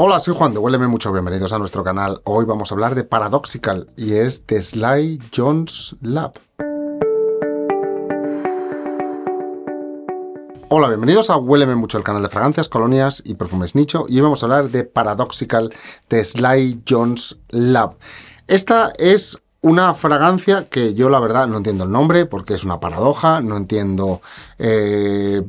Hola, soy Juan de Huéleme Mucho, bienvenidos a nuestro canal. Hoy vamos a hablar de Paradoxical y es de Sly Jones Lab. Hola, bienvenidos a Huéleme Mucho, el canal de fragancias, colonias y perfumes nicho. Y hoy vamos a hablar de Paradoxical de Sly Jones Lab. Esta es una fragancia que yo la verdad no entiendo el nombre porque es una paradoja, no entiendo eh,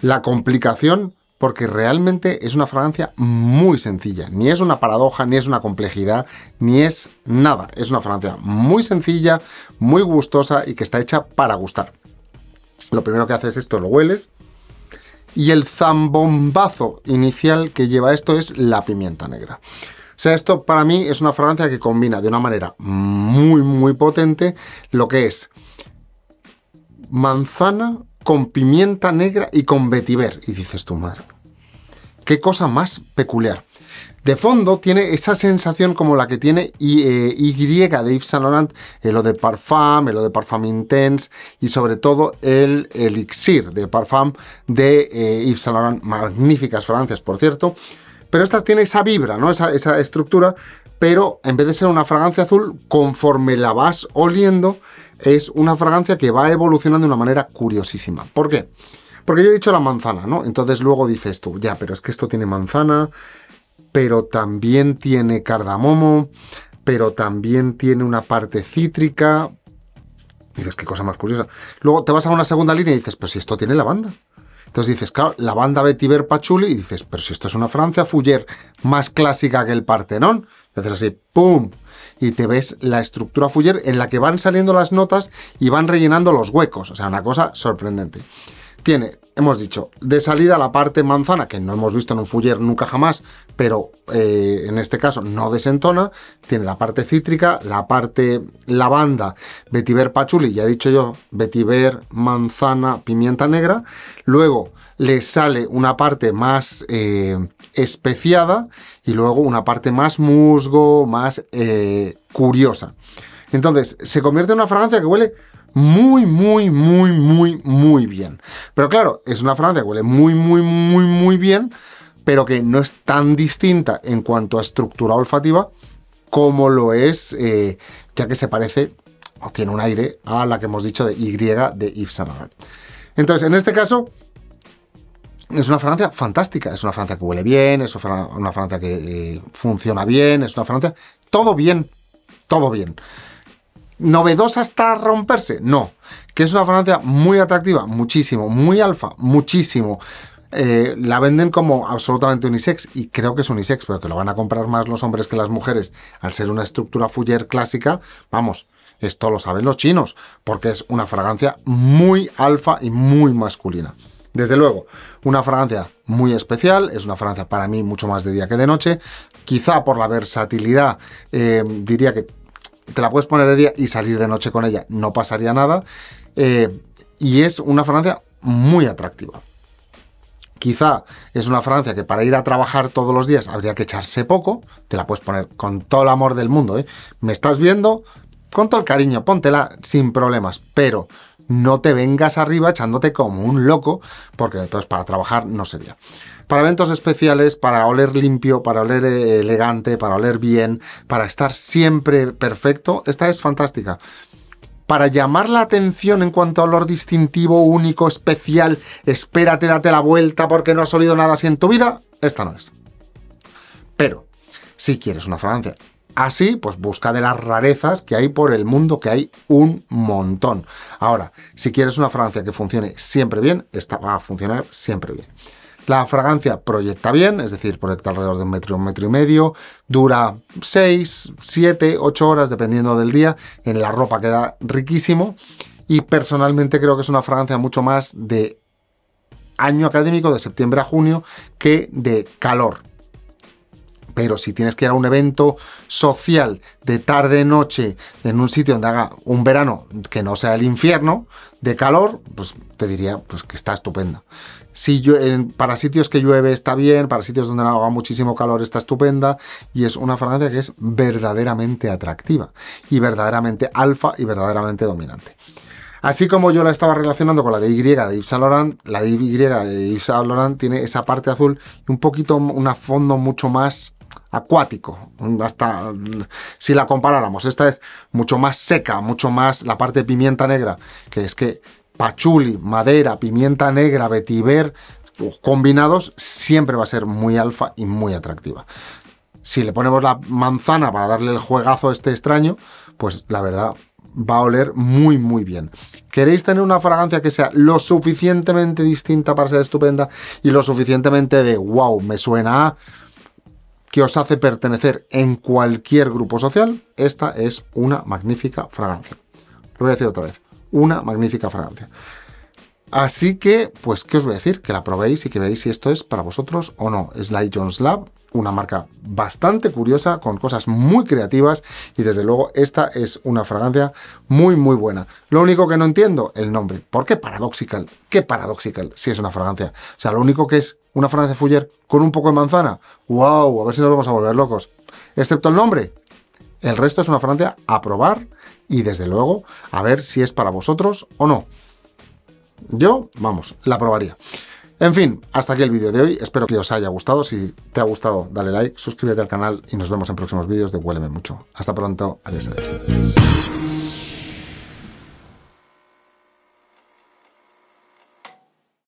la complicación porque realmente es una fragancia muy sencilla. Ni es una paradoja, ni es una complejidad, ni es nada. Es una fragancia muy sencilla, muy gustosa y que está hecha para gustar. Lo primero que haces es esto, lo hueles. Y el zambombazo inicial que lleva esto es la pimienta negra. O sea, esto para mí es una fragancia que combina de una manera muy, muy potente lo que es manzana, con pimienta negra y con vetiver. Y dices tú, madre, qué cosa más peculiar. De fondo tiene esa sensación como la que tiene Y, eh, de Yves Saint Laurent, el de Parfum, el lo de Parfum Intense y sobre todo el elixir de Parfum de eh, Yves Saint Laurent, magníficas fragancias por cierto, pero estas tiene esa vibra, ¿no? esa estructura, pero en vez de ser una fragancia azul, conforme la vas oliendo, es una fragancia que va evolucionando de una manera curiosísima. ¿Por qué? Porque yo he dicho la manzana, ¿no? Entonces luego dices tú, ya, pero es que esto tiene manzana, pero también tiene cardamomo, pero también tiene una parte cítrica. dices, qué cosa más curiosa. Luego te vas a una segunda línea y dices, pero si esto tiene lavanda. Entonces dices, claro, lavanda vetiver pachuli, y dices, pero si esto es una Francia Fuller más clásica que el Partenón. Entonces así, ¡pum! y te ves la estructura Fuller en la que van saliendo las notas y van rellenando los huecos. O sea, una cosa sorprendente. Tiene, hemos dicho, de salida la parte manzana, que no hemos visto en un Fuller nunca jamás, pero eh, en este caso no desentona. Tiene la parte cítrica, la parte lavanda, vetiver pachuli, ya he dicho yo, vetiver, manzana, pimienta negra. Luego le sale una parte más... Eh, especiada y luego una parte más musgo, más eh, curiosa. Entonces, se convierte en una fragancia que huele muy, muy, muy, muy, muy bien. Pero claro, es una fragancia que huele muy, muy, muy, muy bien, pero que no es tan distinta en cuanto a estructura olfativa como lo es, eh, ya que se parece o tiene un aire a la que hemos dicho de Y de Yves Saint Laurent. Entonces, en este caso, es una fragancia fantástica, es una fragancia que huele bien, es una fragancia que eh, funciona bien, es una fragancia... Todo bien, todo bien. ¿Novedosa hasta romperse? No. Que es una fragancia muy atractiva, muchísimo, muy alfa, muchísimo. Eh, la venden como absolutamente unisex y creo que es unisex, pero que lo van a comprar más los hombres que las mujeres al ser una estructura fuller clásica, vamos, esto lo saben los chinos, porque es una fragancia muy alfa y muy masculina. Desde luego, una fragancia muy especial, es una fragancia para mí mucho más de día que de noche, quizá por la versatilidad eh, diría que te la puedes poner de día y salir de noche con ella, no pasaría nada, eh, y es una fragancia muy atractiva. Quizá es una fragancia que para ir a trabajar todos los días habría que echarse poco, te la puedes poner con todo el amor del mundo, ¿eh? me estás viendo, con todo el cariño, póntela sin problemas, pero no te vengas arriba echándote como un loco, porque entonces para trabajar no sería. Para eventos especiales, para oler limpio, para oler elegante, para oler bien, para estar siempre perfecto, esta es fantástica. Para llamar la atención en cuanto a olor distintivo, único, especial, espérate, date la vuelta porque no has olido nada así en tu vida, esta no es. Pero, si quieres una fragancia Así, pues busca de las rarezas que hay por el mundo, que hay un montón. Ahora, si quieres una fragancia que funcione siempre bien, esta va a funcionar siempre bien. La fragancia proyecta bien, es decir, proyecta alrededor de un metro, un metro y medio, dura 6, 7, 8 horas dependiendo del día, en la ropa queda riquísimo y personalmente creo que es una fragancia mucho más de año académico, de septiembre a junio, que de calor. Pero si tienes que ir a un evento social de tarde-noche en un sitio donde haga un verano que no sea el infierno de calor, pues te diría pues, que está estupenda. Si para sitios que llueve está bien, para sitios donde no haga muchísimo calor está estupenda y es una fragancia que es verdaderamente atractiva y verdaderamente alfa y verdaderamente dominante. Así como yo la estaba relacionando con la de Y de Yves Saint Laurent, la de Y de Yves Saint Laurent tiene esa parte azul y un poquito, un fondo mucho más acuático. Hasta si la comparáramos, esta es mucho más seca, mucho más la parte de pimienta negra, que es que pachuli, madera, pimienta negra, vetiver combinados siempre va a ser muy alfa y muy atractiva. Si le ponemos la manzana para darle el juegazo a este extraño, pues la verdad va a oler muy muy bien. ¿Queréis tener una fragancia que sea lo suficientemente distinta para ser estupenda y lo suficientemente de wow, me suena a que os hace pertenecer en cualquier grupo social, esta es una magnífica fragancia. Lo voy a decir otra vez, una magnífica fragancia. Así que, pues, ¿qué os voy a decir? Que la probéis y que veáis si esto es para vosotros o no. Es Light Jones Lab, una marca bastante curiosa, con cosas muy creativas y desde luego esta es una fragancia muy muy buena. Lo único que no entiendo, el nombre. ¿Por qué Paradoxical? ¿Qué Paradoxical si es una fragancia? O sea, lo único que es una fragancia Fuller con un poco de manzana. ¡Wow! A ver si nos vamos a volver locos. Excepto el nombre. El resto es una fragancia a probar y desde luego a ver si es para vosotros o no. Yo, vamos, la probaría. En fin, hasta aquí el vídeo de hoy. Espero que os haya gustado. Si te ha gustado, dale like, suscríbete al canal y nos vemos en próximos vídeos de Mucho. Hasta pronto. adiós.